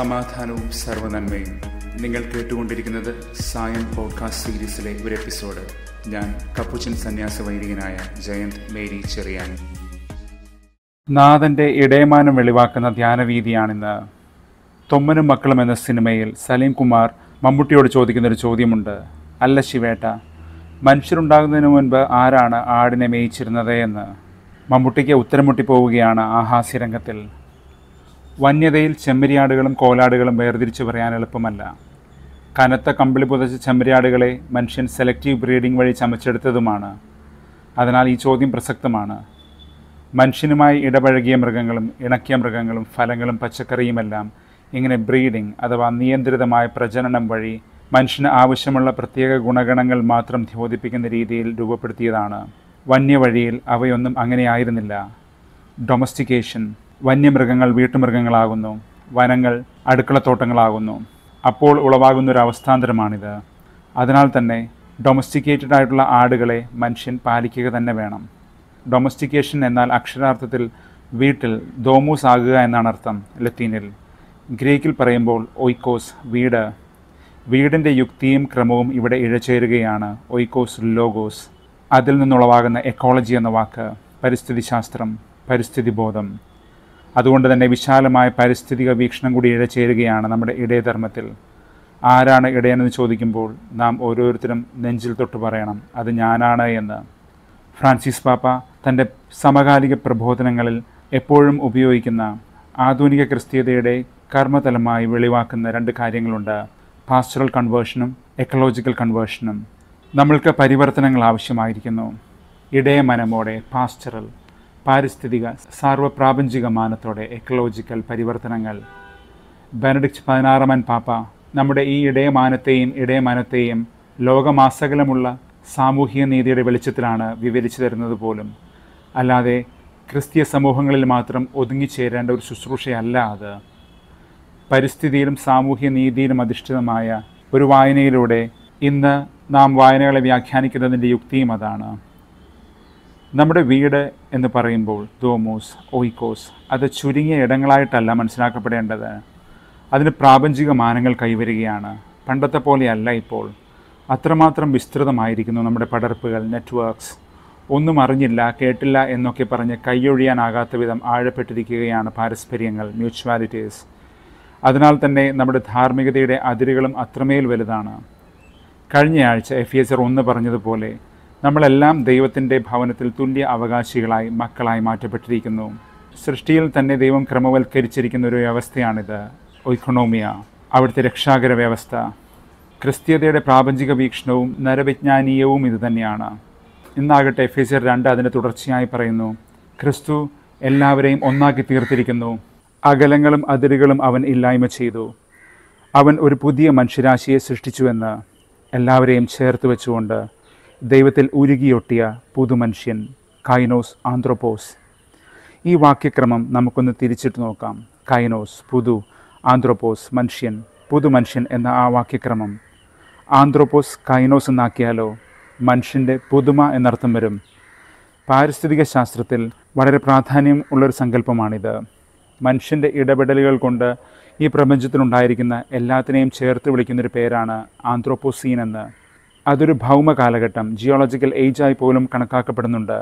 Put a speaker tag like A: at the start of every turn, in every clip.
A: സമാധാനവും സർവനന്മയും നിങ്ങൾ കേട്ടുകൊണ്ടിരിക്കുന്നത് സായം പോഡ്കാസ്റ്റ് സീരീസിലെ ഒരു എപ്പിസോഡ് ഞാൻ കപ്പുച്ചൻ സന്യാസ വൈദികനായ ജയന്ത് മേരി ചെറിയാൻ നാഥന്റെ ഇടയമാനം വെളിവാക്കുന്ന ധ്യാനവീതിയാണിന്ന് തൊമ്മനും മക്കളും എന്ന സിനിമയിൽ സലീം കുമാർ മമ്മൂട്ടിയോട് ചോദിക്കുന്ന ഒരു ചോദ്യമുണ്ട് അല്ല ശിവേട്ട മനുഷ്യരുണ്ടാകുന്നതിന് മുൻപ് ആരാണ് ആടിനെ മേയിച്ചിരുന്നത് എന്ന് മമ്മൂട്ടിക്ക് ഉത്തരമുട്ടി പോവുകയാണ് ആ ഹാസ്യരംഗത്തിൽ വന്യതയിൽ ചെമ്മരിയാടുകളും കോലാടുകളും വേർതിരിച്ച് പറയാൻ എളുപ്പമല്ല കനത്ത കമ്പിളി പുതച്ച ചെമ്മരിയാടുകളെ മനുഷ്യൻ സെലക്റ്റീവ് ബ്രീഡിംഗ് വഴി ചമച്ചെടുത്തതുമാണ് അതിനാൽ ഈ ചോദ്യം പ്രസക്തമാണ് മനുഷ്യനുമായി ഇടപഴകിയ മൃഗങ്ങളും ഇണക്കിയ മൃഗങ്ങളും ഫലങ്ങളും പച്ചക്കറിയുമെല്ലാം ഇങ്ങനെ ബ്രീഡിംഗ് അഥവാ നിയന്ത്രിതമായ പ്രജനനം വഴി മനുഷ്യന് ആവശ്യമുള്ള പ്രത്യേക ഗുണഗണങ്ങൾ മാത്രം ദ്യോതിപ്പിക്കുന്ന രീതിയിൽ രൂപപ്പെടുത്തിയതാണ് വന്യവഴിയിൽ അവയൊന്നും അങ്ങനെയായിരുന്നില്ല ഡൊമസ്റ്റിക്കേഷൻ വന്യമൃഗങ്ങൾ വീട്ടുമൃഗങ്ങളാകുന്നു വനങ്ങൾ അടുക്കളത്തോട്ടങ്ങളാകുന്നു അപ്പോൾ ഉളവാകുന്ന ഒരു അവസ്ഥാന്തരമാണിത് അതിനാൽ തന്നെ ഡൊമസ്റ്റിക്കേറ്റഡ് ആയിട്ടുള്ള ആടുകളെ മനുഷ്യൻ പാലിക്കുക തന്നെ വേണം ഡൊമസ്റ്റിക്കേഷൻ എന്നാൽ അക്ഷരാർത്ഥത്തിൽ വീട്ടിൽ ദോമൂസ് ആകുക എന്നാണ് അർത്ഥം ലത്തീനിൽ ഗ്രീക്കിൽ പറയുമ്പോൾ ഒയ്ക്കോസ് വീട് വീടിൻ്റെ യുക്തിയും ക്രമവും ഇവിടെ ഇഴചേരുകയാണ് ഒയ്ക്കോസ് ലോഗോസ് അതിൽ നിന്നുളവാകുന്ന എക്കോളജി എന്ന വാക്ക് പരിസ്ഥിതി ശാസ്ത്രം പരിസ്ഥിതി ബോധം അതുകൊണ്ട് തന്നെ വിശാലമായ പാരിസ്ഥിതിക വീക്ഷണം കൂടി ഇഴചേരുകയാണ് നമ്മുടെ ഇടയധർമ്മത്തിൽ ആരാണ് ഇടയെന്ന് ചോദിക്കുമ്പോൾ നാം ഓരോരുത്തരും നെഞ്ചിൽ തൊട്ട് പറയണം അത് ഞാനാണ് എന്ന് ഫ്രാൻസിസ് പാപ്പ തൻ്റെ സമകാലിക പ്രബോധനങ്ങളിൽ എപ്പോഴും ഉപയോഗിക്കുന്ന ആധുനിക ക്രിസ്തീയതയുടെ കർമ്മതലമായി വെളിവാക്കുന്ന രണ്ട് കാര്യങ്ങളുണ്ട് പാസ്റ്ററൽ കൺവേർഷനും എക്കോളജിക്കൽ കൺവേർഷനും നമ്മൾക്ക് പരിവർത്തനങ്ങൾ ആവശ്യമായിരിക്കുന്നു ഇടയ മനമോടെ പാസ്റ്ററൽ പാരിസ്ഥിതിക മാനത്തോടെ എക്കോളജിക്കൽ പരിവർത്തനങ്ങൾ ബെനഡിക്റ്റ് പതിനാറാമൻ പാപ്പ നമ്മുടെ ഈ ഇടയമാനത്തെയും ഇടയമാനത്തെയും ലോകമാസകലമുള്ള സാമൂഹിക നീതിയുടെ വെളിച്ചത്തിലാണ് വിവരിച്ചു തരുന്നത് പോലും അല്ലാതെ ക്രിസ്തീയ സമൂഹങ്ങളിൽ മാത്രം ഒതുങ്ങിച്ചേരേണ്ട ഒരു ശുശ്രൂഷയല്ല അത് പരിസ്ഥിതിയിലും സാമൂഹ്യ നീതിയിലും അധിഷ്ഠിതമായ ഒരു വായനയിലൂടെ ഇന്ന് നാം വായനകളെ വ്യാഖ്യാനിക്കുന്നതിൻ്റെ യുക്തിയും അതാണ് നമ്മുടെ വീട് എന്ന് പറയുമ്പോൾ ദോമോസ് ഓയിക്കോസ് അത് ചുരുങ്ങിയ ഇടങ്ങളായിട്ടല്ല മനസ്സിലാക്കപ്പെടേണ്ടത് അതിന് പ്രാപഞ്ചിക മാനങ്ങൾ കൈവരികയാണ് പണ്ടത്തെ പോലെയല്ല ഇപ്പോൾ അത്രമാത്രം വിസ്തൃതമായിരിക്കുന്നു നമ്മുടെ പടർപ്പുകൾ നെറ്റ്വർക്ക്സ് ഒന്നും അറിഞ്ഞില്ല കേട്ടില്ല എന്നൊക്കെ പറഞ്ഞ് കൈയൊഴിയാനാകാത്ത വിധം ആഴപ്പെട്ടിരിക്കുകയാണ് പാരസ്പര്യങ്ങൾ മ്യൂച്വാലിറ്റീസ് അതിനാൽ തന്നെ നമ്മുടെ ധാർമ്മികതയുടെ അതിരുകളും അത്രമേൽ വലുതാണ് കഴിഞ്ഞയാഴ്ച എഫ് ആർ e ഒന്ന് പറഞ്ഞതുപോലെ നമ്മളെല്ലാം ദൈവത്തിൻ്റെ ഭവനത്തിൽ തുല്യ അവകാശികളായി മക്കളായി മാറ്റപ്പെട്ടിരിക്കുന്നു സൃഷ്ടിയിൽ തന്നെ ദൈവം ക്രമവൽക്കരിച്ചിരിക്കുന്ന ഒരു വ്യവസ്ഥയാണിത് ഒക്കണോമിയ അവിടുത്തെ രക്ഷാകര വ്യവസ്ഥ ക്രിസ്തീയതയുടെ പ്രാപഞ്ചിക വീക്ഷണവും നരവിജ്ഞാനീയവും ഇതുതന്നെയാണ് ഇന്നാകട്ടെ ഫിസർ രണ്ട് അതിൻ്റെ തുടർച്ചയായി പറയുന്നു ക്രിസ്തു എല്ലാവരെയും ഒന്നാക്കി തീർത്തിരിക്കുന്നു അകലങ്ങളും അതിരുകളും അവൻ ഇല്ലായ്മ ചെയ്തു അവൻ ഒരു പുതിയ മനുഷ്യരാശിയെ സൃഷ്ടിച്ചുവെന്ന് എല്ലാവരെയും ചേർത്ത് വെച്ചുകൊണ്ട് ദൈവത്തിൽ ഉരുകിയൊട്ടിയ പുതുമനുഷ്യൻ കൈനോസ് ആന്ത്രോപോസ് ഈ വാക്യക്രമം നമുക്കൊന്ന് തിരിച്ചിട്ട് നോക്കാം കൈനോസ് പുതു ആന്ത്രോപോസ് മനുഷ്യൻ പുതുമനുഷ്യൻ എന്ന ആ വാക്യക്രമം ആന്ത്രോപോസ് കൈനോസ് എന്നാക്കിയാലോ മനുഷ്യൻ്റെ പുതുമ എന്നർത്ഥം വരും പാരിസ്ഥിതിക ശാസ്ത്രത്തിൽ വളരെ പ്രാധാന്യം ഉള്ളൊരു സങ്കല്പമാണിത് മനുഷ്യൻ്റെ ഇടപെടലുകൾ കൊണ്ട് ഈ പ്രപഞ്ചത്തിലുണ്ടായിരിക്കുന്ന എല്ലാത്തിനെയും ചേർത്ത് വിളിക്കുന്നൊരു പേരാണ് ആന്ത്രോപോസീൻ എന്ന് അതൊരു ഭൗമ കാലഘട്ടം ജിയോളജിക്കൽ ഏജായി പോലും കണക്കാക്കപ്പെടുന്നുണ്ട്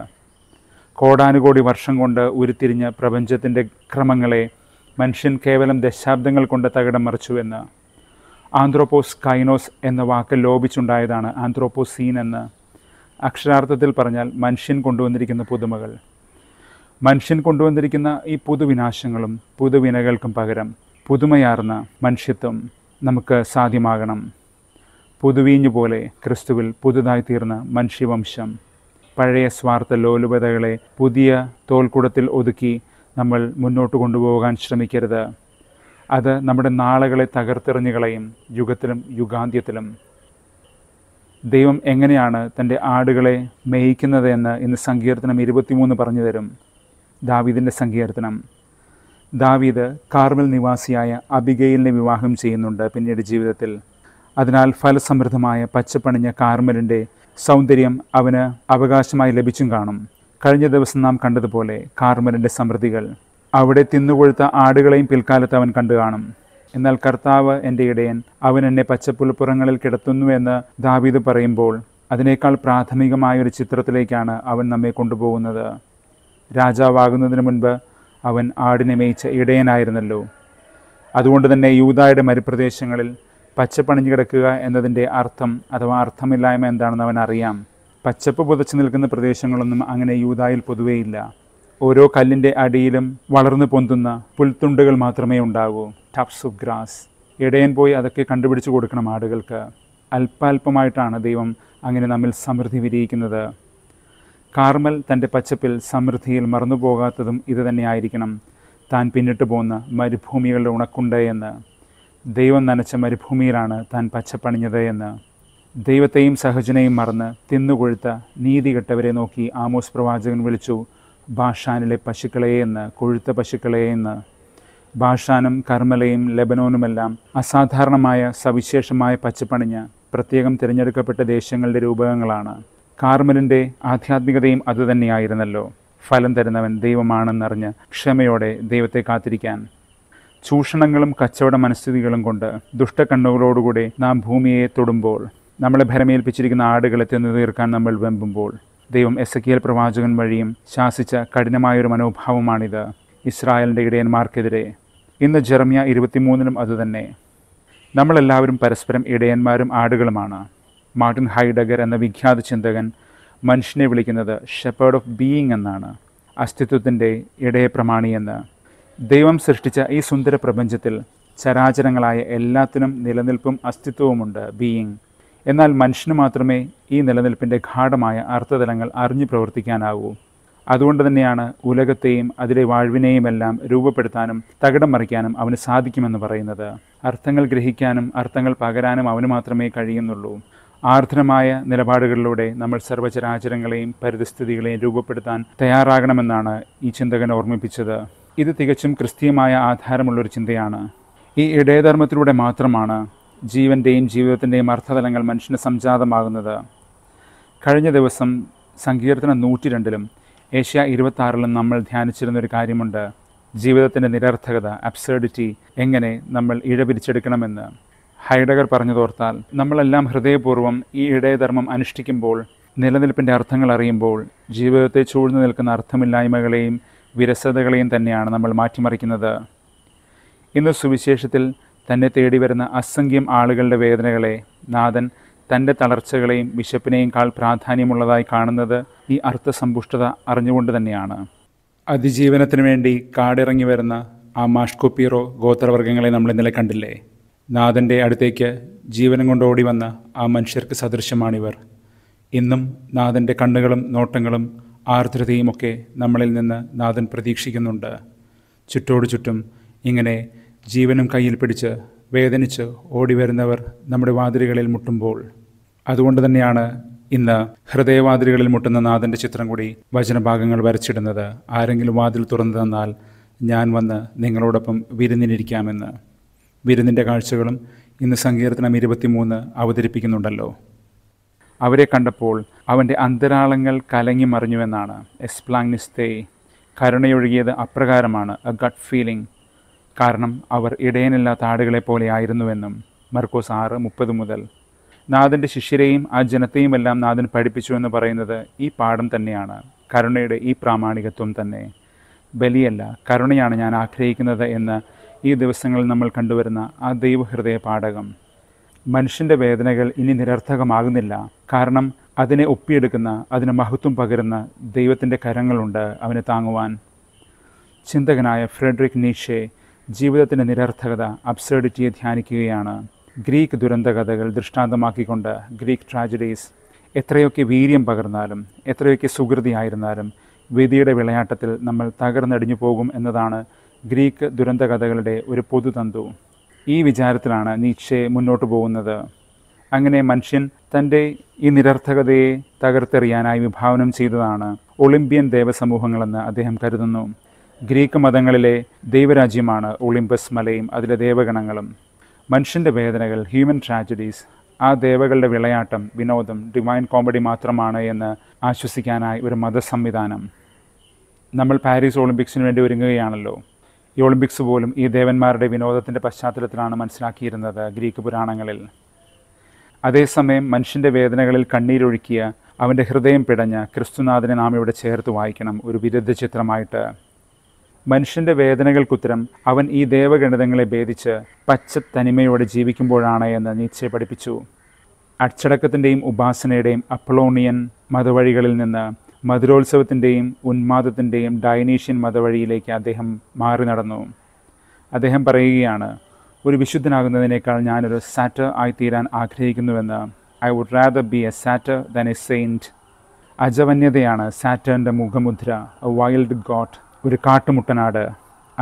A: കോടാനുകോടി വർഷം കൊണ്ട് ഉരുത്തിരിഞ്ഞ പ്രപഞ്ചത്തിൻ്റെ ക്രമങ്ങളെ മനുഷ്യൻ കേവലം ദശാബ്ദങ്ങൾ കൊണ്ട് തകിടം മറിച്ചുവെന്ന് ആന്ത്രോപോസ് കൈനോസ് എന്ന വാക്ക് ലോപിച്ചുണ്ടായതാണ് ആന്ത്രോപോസീൻ എന്ന് അക്ഷരാർത്ഥത്തിൽ പറഞ്ഞാൽ മനുഷ്യൻ കൊണ്ടുവന്നിരിക്കുന്ന പുതുമകൾ മനുഷ്യൻ കൊണ്ടുവന്നിരിക്കുന്ന ഈ പുതുവിനാശങ്ങളും പുതുവിനകൾക്കും പകരം പുതുമയാർന്ന മനുഷ്യത്വം നമുക്ക് സാധ്യമാകണം പുതുവീഞ്ഞു പോലെ ക്രിസ്തുവിൽ പുതുതായി തീർന്ന മനുഷ്യവംശം പഴയ സ്വാർത്ഥ ലോലുപതകളെ പുതിയ തോൽക്കുടത്തിൽ ഒതുക്കി നമ്മൾ മുന്നോട്ട് കൊണ്ടുപോകാൻ ശ്രമിക്കരുത് അത് നമ്മുടെ നാളുകളെ തകർത്തെറിഞ്ഞു കളയും യുഗത്തിലും യുഗാന്ത്യത്തിലും ദൈവം എങ്ങനെയാണ് തൻ്റെ ആടുകളെ മേയിക്കുന്നതെന്ന് എന്ന് ഇന്ന് സങ്കീർത്തനം ഇരുപത്തിമൂന്ന് പറഞ്ഞു തരും ദാവീദിൻ്റെ സങ്കീർത്തനം ദാവീദ് കാർമൽ നിവാസിയായ അബിഗയിലിനെ വിവാഹം ചെയ്യുന്നുണ്ട് പിന്നീട് ജീവിതത്തിൽ അതിനാൽ ഫലസമൃദ്ധമായ പച്ചപ്പണിഞ്ഞ കാർമലിൻ്റെ സൗന്ദര്യം അവന് അവകാശമായി ലഭിച്ചും കാണും കഴിഞ്ഞ ദിവസം നാം കണ്ടതുപോലെ കാർമലിൻ്റെ സമൃദ്ധികൾ അവിടെ തിന്നുകൊഴുത്ത ആടുകളെയും പിൽക്കാലത്ത് അവൻ കണ്ടു കാണും എന്നാൽ കർത്താവ് എൻ്റെ ഇടയൻ അവൻ എന്നെ പച്ചപ്പുൽപ്പുറങ്ങളിൽ കിടത്തുന്നു എന്ന് ദാവീദ് പറയുമ്പോൾ അതിനേക്കാൾ പ്രാഥമികമായ ഒരു ചിത്രത്തിലേക്കാണ് അവൻ നമ്മെ കൊണ്ടുപോകുന്നത് രാജാവാകുന്നതിന് മുൻപ് അവൻ ആടിനെ മേയിച്ച ഇടയനായിരുന്നല്ലോ അതുകൊണ്ട് തന്നെ യൂതായുടെ മരുപ്രദേശങ്ങളിൽ പച്ചപ്പണിഞ്ഞു കിടക്കുക എന്നതിൻ്റെ അർത്ഥം അഥവാ അർത്ഥമില്ലായ്മ എന്താണെന്ന് അവൻ അറിയാം പച്ചപ്പ് പുതച്ചു നിൽക്കുന്ന പ്രദേശങ്ങളൊന്നും അങ്ങനെ യൂതായിൽ പൊതുവേയില്ല ഓരോ കല്ലിൻ്റെ അടിയിലും വളർന്നു പൊന്തുന്ന പുൽത്തുണ്ടുകൾ മാത്രമേ ഉണ്ടാകൂ ടഫ്സ് ഓഫ് ഗ്രാസ് ഇടയൻ പോയി അതൊക്കെ കണ്ടുപിടിച്ചു കൊടുക്കണം ആടുകൾക്ക് അല്പാൽപമായിട്ടാണ് ദൈവം അങ്ങനെ നമ്മിൽ സമൃദ്ധി വിരിയിക്കുന്നത് കാർമൽ തൻ്റെ പച്ചപ്പിൽ സമൃദ്ധിയിൽ പോകാത്തതും ഇത് തന്നെയായിരിക്കണം താൻ പിന്നിട്ട് പോകുന്ന മരുഭൂമികളുടെ ഉണക്കുണ്ട് എന്ന് ദൈവം നനച്ച മരുഭൂമിയിലാണ് താൻ പച്ചപ്പണിഞ്ഞത് എന്ന് ദൈവത്തെയും സഹജനെയും മറന്ന് തിന്നുകൊഴുത്ത നീതി കെട്ടവരെ നോക്കി ആമോസ് പ്രവാചകൻ വിളിച്ചു ബാഷാനിലെ പശുക്കളെ എന്ന് കൊഴുത്ത പശുക്കളെ എന്ന് ബാഷാനും കർമ്മലയും ലബനോനുമെല്ലാം അസാധാരണമായ സവിശേഷമായ പച്ചപ്പണിഞ്ഞ് പ്രത്യേകം തിരഞ്ഞെടുക്കപ്പെട്ട ദേശങ്ങളുടെ രൂപകങ്ങളാണ് കാർമലിൻ്റെ ആധ്യാത്മികതയും അതുതന്നെയായിരുന്നല്ലോ ഫലം തരുന്നവൻ ദൈവമാണെന്നറിഞ്ഞ് ക്ഷമയോടെ ദൈവത്തെ കാത്തിരിക്കാൻ ചൂഷണങ്ങളും കച്ചവട മനസ്ഥിതികളും കൊണ്ട് ദുഷ്ട ദുഷ്ടക്കണ്ണുകളോടുകൂടി നാം ഭൂമിയെ തൊടുമ്പോൾ നമ്മളെ ഭരമേൽപ്പിച്ചിരിക്കുന്ന ആടുകളെ തിന്നു തീർക്കാൻ നമ്മൾ വെമ്പുമ്പോൾ ദൈവം എസ് കെ എൽ പ്രവാചകൻ വഴിയും ശാസിച്ച കഠിനമായൊരു മനോഭാവമാണിത് ഇസ്രായേലിൻ്റെ ഇടയന്മാർക്കെതിരെ ഇന്ന് ജെർമിയ ഇരുപത്തിമൂന്നിനും അതുതന്നെ നമ്മളെല്ലാവരും പരസ്പരം ഇടയന്മാരും ആടുകളുമാണ് മാർട്ടിൻ ഹൈഡഗർ എന്ന വിഖ്യാത ചിന്തകൻ മനുഷ്യനെ വിളിക്കുന്നത് ഷെപ്പേർഡ് ഓഫ് ബീയിങ് എന്നാണ് അസ്തിത്വത്തിൻ്റെ ഇടയപ്രമാണിയെന്ന് ദൈവം സൃഷ്ടിച്ച ഈ സുന്ദര പ്രപഞ്ചത്തിൽ ചരാചരങ്ങളായ എല്ലാത്തിനും നിലനിൽപ്പും അസ്തിത്വവുമുണ്ട് ബീയിങ് എന്നാൽ മനുഷ്യന് മാത്രമേ ഈ നിലനിൽപ്പിൻ്റെ ഗാഠമായ അർത്ഥതലങ്ങൾ അറിഞ്ഞു പ്രവർത്തിക്കാനാവൂ അതുകൊണ്ട് തന്നെയാണ് ഉലകത്തെയും അതിലെ വാഴ്വിനെയുമെല്ലാം രൂപപ്പെടുത്താനും തകിടം മറിക്കാനും അവന് സാധിക്കുമെന്ന് പറയുന്നത് അർത്ഥങ്ങൾ ഗ്രഹിക്കാനും അർത്ഥങ്ങൾ പകരാനും അവന് മാത്രമേ കഴിയുന്നുള്ളൂ ആർദ്രമായ നിലപാടുകളിലൂടെ നമ്മൾ സർവചരാചരങ്ങളെയും പരിതസ്ഥിതികളെയും രൂപപ്പെടുത്താൻ തയ്യാറാകണമെന്നാണ് ഈ ചിന്തകൻ ഓർമ്മിപ്പിച്ചത് ഇത് തികച്ചും ക്രിസ്തീയമായ ആധാരമുള്ളൊരു ചിന്തയാണ് ഈ ഇടയധർമ്മത്തിലൂടെ മാത്രമാണ് ജീവൻ്റെയും ജീവിതത്തിൻ്റെയും അർത്ഥതലങ്ങൾ മനുഷ്യന് സംജാതമാകുന്നത് കഴിഞ്ഞ ദിവസം സങ്കീർത്തനം നൂറ്റി രണ്ടിലും ഏഷ്യ ഇരുപത്താറിലും നമ്മൾ ധ്യാനിച്ചിരുന്നൊരു കാര്യമുണ്ട് ജീവിതത്തിൻ്റെ നിരർത്ഥകത അബ്സേർഡിറ്റി എങ്ങനെ നമ്മൾ ഇഴപിരിച്ചെടുക്കണമെന്ന് ഹൈഡഗർ തോർത്താൽ നമ്മളെല്ലാം ഹൃദയപൂർവ്വം ഈ ഇടയധർമ്മം അനുഷ്ഠിക്കുമ്പോൾ നിലനിൽപ്പിൻ്റെ അർത്ഥങ്ങൾ അറിയുമ്പോൾ ജീവിതത്തെ ചൂഴ്ന്നു നിൽക്കുന്ന അർത്ഥമില്ലായ്മകളെയും വിരസതകളെയും തന്നെയാണ് നമ്മൾ മാറ്റിമറിക്കുന്നത് ഇന്ന് സുവിശേഷത്തിൽ തന്നെ തേടി വരുന്ന അസംഖ്യം ആളുകളുടെ വേദനകളെ നാഥൻ തൻ്റെ തളർച്ചകളെയും വിശപ്പിനെയും കാൾ പ്രാധാന്യമുള്ളതായി കാണുന്നത് ഈ അർത്ഥസമ്പുഷ്ടത അറിഞ്ഞുകൊണ്ട് തന്നെയാണ് അതിജീവനത്തിന് വേണ്ടി കാടിറങ്ങി വരുന്ന ആ മാഷ്കോപ്പീറോ ഗോത്രവർഗ്ഗങ്ങളെ നമ്മൾ ഇന്നലെ കണ്ടില്ലേ നാഥൻ്റെ അടുത്തേക്ക് ജീവനം കൊണ്ടോടി വന്ന ആ മനുഷ്യർക്ക് സദൃശ്യമാണിവർ ഇന്നും നാഥൻ്റെ കണ്ണുകളും നോട്ടങ്ങളും ആർദ്രതയുമൊക്കെ നമ്മളിൽ നിന്ന് നാഥൻ പ്രതീക്ഷിക്കുന്നുണ്ട് ചുറ്റോടു ചുറ്റും ഇങ്ങനെ ജീവനും കയ്യിൽ പിടിച്ച് വേദനിച്ച് ഓടി വരുന്നവർ നമ്മുടെ വാതിലുകളിൽ മുട്ടുമ്പോൾ അതുകൊണ്ട് തന്നെയാണ് ഇന്ന് ഹൃദയവാതിലുകളിൽ മുട്ടുന്ന നാഥൻ്റെ ചിത്രം കൂടി വചനഭാഗങ്ങൾ വരച്ചിടുന്നത് ആരെങ്കിലും വാതിൽ തുറന്നു തന്നാൽ ഞാൻ വന്ന് നിങ്ങളോടൊപ്പം വിരുന്നിനിരിക്കാമെന്ന് വിരുന്നിൻ്റെ കാഴ്ചകളും ഇന്ന് സങ്കീർത്തനം ഇരുപത്തിമൂന്ന് അവതരിപ്പിക്കുന്നുണ്ടല്ലോ അവരെ കണ്ടപ്പോൾ അവൻ്റെ അന്തരാളങ്ങൾ കലങ്ങി മറിഞ്ഞുവെന്നാണ് എസ്പ്ലാങ്നിസ്തേ കരുണയൊഴുകിയത് അപ്രകാരമാണ് എ ഗട്ട് ഫീലിംഗ് കാരണം അവർ ഇടയനില്ലാത്ത ആടുകളെ ആയിരുന്നുവെന്നും മർക്കോസ് ആറ് മുപ്പത് മുതൽ നാഥൻ്റെ ശിഷ്യരെയും ആ എല്ലാം നാഥൻ എന്ന് പറയുന്നത് ഈ പാഠം തന്നെയാണ് കരുണയുടെ ഈ പ്രാമാണികത്വം തന്നെ ബലിയല്ല കരുണയാണ് ഞാൻ ആഗ്രഹിക്കുന്നത് എന്ന് ഈ ദിവസങ്ങളിൽ നമ്മൾ കണ്ടുവരുന്ന ആ ദൈവഹൃദയ പാഠകം മനുഷ്യൻ്റെ വേദനകൾ ഇനി നിരർത്ഥകമാകുന്നില്ല കാരണം അതിനെ ഒപ്പിയെടുക്കുന്ന അതിന് മഹത്വം പകരുന്ന ദൈവത്തിൻ്റെ കരങ്ങളുണ്ട് അവനെ താങ്ങുവാൻ ചിന്തകനായ ഫ്രെഡറിക് നീഷെ ജീവിതത്തിൻ്റെ നിരർത്ഥകത അബ്സേഡിറ്റിയെ ധ്യാനിക്കുകയാണ് ഗ്രീക്ക് ദുരന്തകഥകൾ ദൃഷ്ടാന്തമാക്കിക്കൊണ്ട് ഗ്രീക്ക് ട്രാജഡീസ് എത്രയൊക്കെ വീര്യം പകർന്നാലും എത്രയൊക്കെ സുകൃതിയായിരുന്നാലും വിധിയുടെ വിളയാട്ടത്തിൽ നമ്മൾ തകർന്നടിഞ്ഞു പോകും എന്നതാണ് ഗ്രീക്ക് ദുരന്തകഥകളുടെ ഒരു പൊതുതന്തു ഈ വിചാരത്തിലാണ് നീച്ചെ മുന്നോട്ട് പോകുന്നത് അങ്ങനെ മനുഷ്യൻ തൻ്റെ ഈ നിരർത്ഥകതയെ തകർത്തെറിയാനായി വിഭാവനം ചെയ്തതാണ് ഒളിമ്പ്യൻ ദേവസമൂഹങ്ങളെന്ന് അദ്ദേഹം കരുതുന്നു ഗ്രീക്ക് മതങ്ങളിലെ ദൈവരാജ്യമാണ് ഒളിമ്പസ് മലയും അതിലെ ദേവഗണങ്ങളും മനുഷ്യൻ്റെ വേദനകൾ ഹ്യൂമൻ ട്രാജഡീസ് ആ ദേവകളുടെ വിളയാട്ടം വിനോദം ഡിവൈൻ കോമഡി മാത്രമാണ് എന്ന് ആശ്വസിക്കാനായി ഒരു മതസംവിധാനം നമ്മൾ പാരീസ് ഒളിമ്പിക്സിന് വേണ്ടി ഒരുങ്ങുകയാണല്ലോ ഈ ഒളിമ്പിക്സ് പോലും ഈ ദേവന്മാരുടെ വിനോദത്തിൻ്റെ പശ്ചാത്തലത്തിലാണ് മനസ്സിലാക്കിയിരുന്നത് ഗ്രീക്ക് പുരാണങ്ങളിൽ അതേസമയം മനുഷ്യൻ്റെ വേദനകളിൽ കണ്ണീരൊഴുക്കിയ അവൻ്റെ ഹൃദയം പിടഞ്ഞ ക്രിസ്തുനാഥനെ നാം ഇവിടെ ചേർത്ത് വായിക്കണം ഒരു വിരുദ്ധ ചിത്രമായിട്ട് മനുഷ്യൻ്റെ വേദനകൾക്കുത്തരം അവൻ ഈ ദേവഗണിതങ്ങളെ ഭേദിച്ച് പച്ച തനിമയോടെ ജീവിക്കുമ്പോഴാണ് എന്ന് നീച്ചെ പഠിപ്പിച്ചു അച്ചടക്കത്തിൻ്റെയും ഉപാസനയുടെയും അപ്പളോണിയൻ മതവഴികളിൽ നിന്ന് മധുരോത്സവത്തിൻ്റെയും ഉന്മാദത്തിൻ്റെയും ഡൈനേഷ്യൻ മതവഴിയിലേക്ക് അദ്ദേഹം മാറി നടന്നു അദ്ദേഹം പറയുകയാണ് ഒരു വിശുദ്ധനാകുന്നതിനേക്കാൾ ഞാനൊരു സാറ്റർ ആയിത്തീരാൻ ആഗ്രഹിക്കുന്നുവെന്ന് I would rather be a satyr than a saint അജവന്യതയാണ് സാറ്റേൻ്റെ മുഖമുദ്ര എ വൈൽഡ് ഗോട്ട് ഒരു കാട്ടുമുട്ടനാട്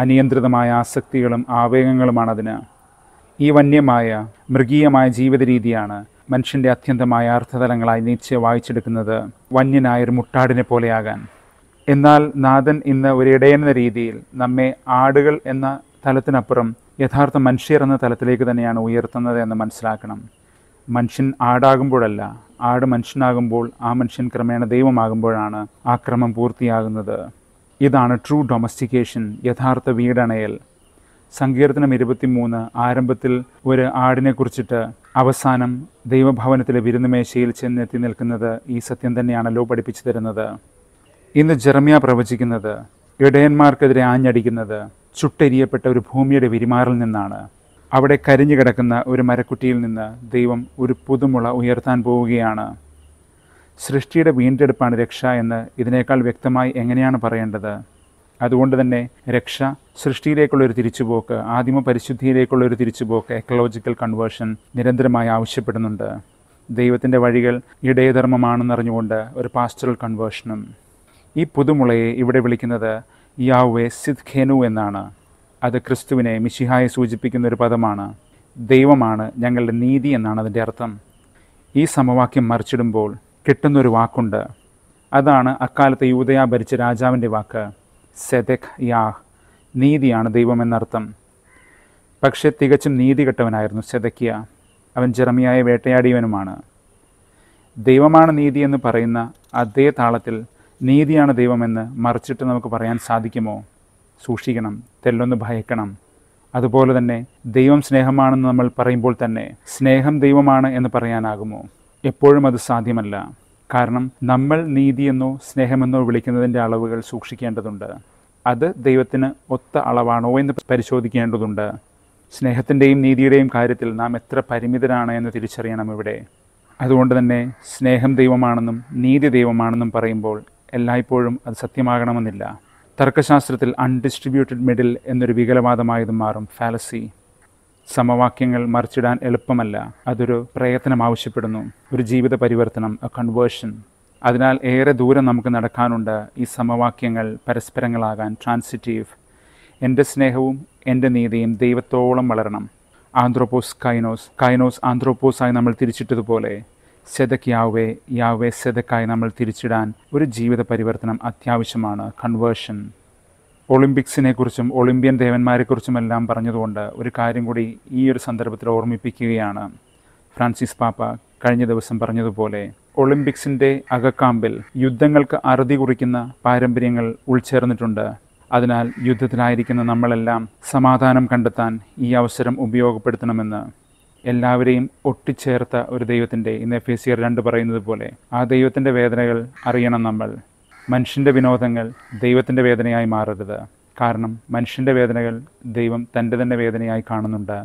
A: അനിയന്ത്രിതമായ ആസക്തികളും ആവേഗങ്ങളുമാണതിന് ഈ വന്യമായ മൃഗീയമായ ജീവിത രീതിയാണ് മനുഷ്യൻ്റെ അത്യന്തമായ അർത്ഥതലങ്ങളായി നീച്ച വായിച്ചെടുക്കുന്നത് വന്യനായൊരു മുട്ടാടിനെ പോലെയാകാൻ എന്നാൽ നാഥൻ ഇന്ന് ഒരിടയെന്ന രീതിയിൽ നമ്മെ ആടുകൾ എന്ന തലത്തിനപ്പുറം യഥാർത്ഥ മനുഷ്യർ എന്ന തലത്തിലേക്ക് തന്നെയാണ് ഉയർത്തുന്നത് എന്ന് മനസ്സിലാക്കണം മനുഷ്യൻ ആടാകുമ്പോഴല്ല ആട് മനുഷ്യനാകുമ്പോൾ ആ മനുഷ്യൻ ക്രമേണ ദൈവമാകുമ്പോഴാണ് ആ ക്രമം പൂർത്തിയാകുന്നത് ഇതാണ് ട്രൂ ഡൊമസ്റ്റിക്കേഷൻ യഥാർത്ഥ വീടണയൽ സങ്കീർത്തനം മൂന്ന് ആരംഭത്തിൽ ഒരു ആടിനെ കുറിച്ചിട്ട് അവസാനം ദൈവഭവനത്തിലെ വിരുന്നുമേശയിൽ ചെന്നെത്തി നിൽക്കുന്നത് ഈ സത്യം തന്നെയാണല്ലോ പഠിപ്പിച്ചു തരുന്നത് ഇന്ന് ജെറമിയ പ്രവചിക്കുന്നത് ഇടയന്മാർക്കെതിരെ ആഞ്ഞടിക്കുന്നത് ചുട്ടെരിയപ്പെട്ട ഒരു ഭൂമിയുടെ വിരിമാറിൽ നിന്നാണ് അവിടെ കരിഞ്ഞു കിടക്കുന്ന ഒരു മരക്കുട്ടിയിൽ നിന്ന് ദൈവം ഒരു പുതുമുള ഉയർത്താൻ പോവുകയാണ് സൃഷ്ടിയുടെ വീണ്ടെടുപ്പാണ് രക്ഷ എന്ന് ഇതിനേക്കാൾ വ്യക്തമായി എങ്ങനെയാണ് പറയേണ്ടത് അതുകൊണ്ട് തന്നെ രക്ഷ സൃഷ്ടിയിലേക്കുള്ള ഒരു തിരിച്ചുപോക്ക് ആദിമ പരിശുദ്ധിയിലേക്കുള്ള ഒരു തിരിച്ചുപോക്ക് എക്കോളജിക്കൽ കൺവേർഷൻ നിരന്തരമായി ആവശ്യപ്പെടുന്നുണ്ട് ദൈവത്തിൻ്റെ വഴികൾ ഇടയധർമ്മമാണെന്നറിഞ്ഞുകൊണ്ട് ഒരു പാസ്റ്ററൽ കൺവേർഷനും ഈ പുതുമുളയെ ഇവിടെ വിളിക്കുന്നത് യാവെ സിദ്ഖേനു എന്നാണ് അത് ക്രിസ്തുവിനെ മിശിഹായെ സൂചിപ്പിക്കുന്ന ഒരു പദമാണ് ദൈവമാണ് ഞങ്ങളുടെ നീതി എന്നാണ് അതിൻ്റെ അർത്ഥം ഈ സമവാക്യം മറിച്ചിടുമ്പോൾ കിട്ടുന്നൊരു വാക്കുണ്ട് അതാണ് അക്കാലത്തെ യൂതയാ ഭരിച്ച രാജാവിൻ്റെ വാക്ക് സെദക് യാഹ് നീതിയാണ് ദൈവമെന്നർത്ഥം പക്ഷേ തികച്ചും നീതി കെട്ടവനായിരുന്നു സെദക്കിയ അവൻ ജെറമിയായ വേട്ടയാടിയവനുമാണ് ദൈവമാണ് നീതി എന്ന് പറയുന്ന അതേ താളത്തിൽ നീതിയാണ് ദൈവമെന്ന് മറിച്ചിട്ട് നമുക്ക് പറയാൻ സാധിക്കുമോ സൂക്ഷിക്കണം തെല്ലൊന്ന് ഭയക്കണം അതുപോലെ തന്നെ ദൈവം സ്നേഹമാണെന്ന് നമ്മൾ പറയുമ്പോൾ തന്നെ സ്നേഹം ദൈവമാണ് എന്ന് പറയാനാകുമോ എപ്പോഴും അത് സാധ്യമല്ല കാരണം നമ്മൾ നീതിയെന്നോ സ്നേഹമെന്നോ വിളിക്കുന്നതിൻ്റെ അളവുകൾ സൂക്ഷിക്കേണ്ടതുണ്ട് അത് ദൈവത്തിന് ഒത്ത അളവാണോ എന്ന് പരിശോധിക്കേണ്ടതുണ്ട് സ്നേഹത്തിൻ്റെയും നീതിയുടെയും കാര്യത്തിൽ നാം എത്ര പരിമിതരാണ് എന്ന് തിരിച്ചറിയണം ഇവിടെ അതുകൊണ്ട് തന്നെ സ്നേഹം ദൈവമാണെന്നും നീതി ദൈവമാണെന്നും പറയുമ്പോൾ എല്ലായ്പ്പോഴും അത് സത്യമാകണമെന്നില്ല തർക്കശാസ്ത്രത്തിൽ അൺഡിസ്ട്രിബ്യൂട്ടഡ് മിഡിൽ എന്നൊരു വികലവാദമായത് മാറും ഫാലസി സമവാക്യങ്ങൾ മറിച്ചിടാൻ എളുപ്പമല്ല അതൊരു പ്രയത്നം ആവശ്യപ്പെടുന്നു ഒരു ജീവിത പരിവർത്തനം എ കൺവേർഷൻ അതിനാൽ ഏറെ ദൂരം നമുക്ക് നടക്കാനുണ്ട് ഈ സമവാക്യങ്ങൾ പരസ്പരങ്ങളാകാൻ ട്രാൻസിറ്റീവ് എൻ്റെ സ്നേഹവും എൻ്റെ നീതിയും ദൈവത്തോളം വളരണം ആന്ത്രോപോസ് കൈനോസ് കൈനോസ് ആന്ത്രോപോസായി നമ്മൾ തിരിച്ചിട്ടതുപോലെ സെതക് യാവേ യാവേ സെതക്കായി നമ്മൾ തിരിച്ചിടാൻ ഒരു ജീവിത പരിവർത്തനം അത്യാവശ്യമാണ് കൺവേർഷൻ ഒളിമ്പിക്സിനെ കുറിച്ചും ഒളിമ്പ്യൻ ദേവന്മാരെക്കുറിച്ചുമെല്ലാം പറഞ്ഞതുകൊണ്ട് ഒരു കാര്യം കൂടി ഈ ഒരു സന്ദർഭത്തിൽ ഓർമ്മിപ്പിക്കുകയാണ് ഫ്രാൻസിസ് പാപ്പ കഴിഞ്ഞ ദിവസം പറഞ്ഞതുപോലെ ഒളിമ്പിക്സിൻ്റെ അകക്കാമ്പിൽ യുദ്ധങ്ങൾക്ക് അറുതി കുറിക്കുന്ന പാരമ്പര്യങ്ങൾ ഉൾച്ചേർന്നിട്ടുണ്ട് അതിനാൽ യുദ്ധത്തിലായിരിക്കുന്ന നമ്മളെല്ലാം സമാധാനം കണ്ടെത്താൻ ഈ അവസരം ഉപയോഗപ്പെടുത്തണമെന്ന് എല്ലാവരെയും ഒട്ടിച്ചേർത്ത ഒരു ദൈവത്തിൻ്റെ ഇന്ന് എഫ് എ രണ്ട് പറയുന്നത് പോലെ ആ ദൈവത്തിൻ്റെ വേദനകൾ അറിയണം നമ്മൾ മനുഷ്യൻ്റെ വിനോദങ്ങൾ ദൈവത്തിൻ്റെ വേദനയായി മാറരുത് കാരണം മനുഷ്യൻ്റെ വേദനകൾ ദൈവം തൻ്റെ തന്നെ വേദനയായി കാണുന്നുണ്ട്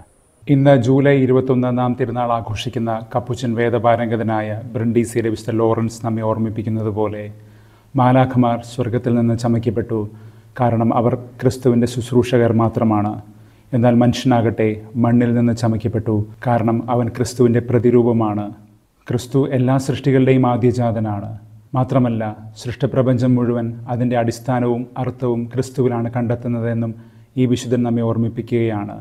A: ഇന്ന് ജൂലൈ ഇരുപത്തൊന്ന് നാം തിരുനാൾ ആഘോഷിക്കുന്ന കപ്പുച്ചൻ വേദപാരംഗതനായ ബ്രണ്ടീസിയുടെ വിശുദ്ധ ലോറൻസ് നമ്മെ ഓർമ്മിപ്പിക്കുന്നത് പോലെ മാലാഖമാർ സ്വർഗത്തിൽ നിന്ന് ചമയ്ക്കപ്പെട്ടു കാരണം അവർ ക്രിസ്തുവിൻ്റെ ശുശ്രൂഷകർ മാത്രമാണ് എന്നാൽ മനുഷ്യനാകട്ടെ മണ്ണിൽ നിന്ന് ചമയ്ക്കപ്പെട്ടു കാരണം അവൻ ക്രിസ്തുവിൻ്റെ പ്രതിരൂപമാണ് ക്രിസ്തു എല്ലാ സൃഷ്ടികളുടെയും ആദ്യജാതനാണ് മാത്രമല്ല സൃഷ്ടപ്രപഞ്ചം മുഴുവൻ അതിൻ്റെ അടിസ്ഥാനവും അർത്ഥവും ക്രിസ്തുവിലാണ് കണ്ടെത്തുന്നതെന്നും ഈ വിശുദ്ധൻ നമ്മെ ഓർമ്മിപ്പിക്കുകയാണ്